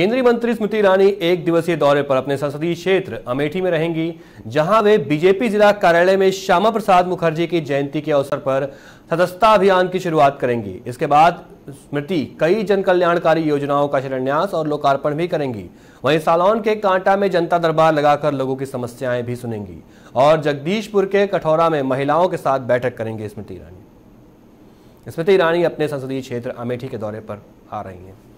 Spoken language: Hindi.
केंद्रीय मंत्री स्मृति ईरानी एक दिवसीय दौरे पर अपने संसदीय क्षेत्र अमेठी में रहेंगी जहां वे बीजेपी जिला कार्यालय में श्यामा प्रसाद मुखर्जी की जयंती के अवसर पर सदस्यता अभियान की शुरुआत करेंगी इसके बाद स्मृति कई जन कल्याणकारी योजनाओं का शिलान्यास और लोकार्पण भी करेंगी वहीं सालौन के कांटा में जनता दरबार लगाकर लोगों की समस्याएं भी सुनेंगी और जगदीशपुर के कठौरा में महिलाओं के साथ बैठक करेंगी स्मृति ईरानी स्मृति ईरानी अपने संसदीय क्षेत्र अमेठी के दौरे पर आ रही हैं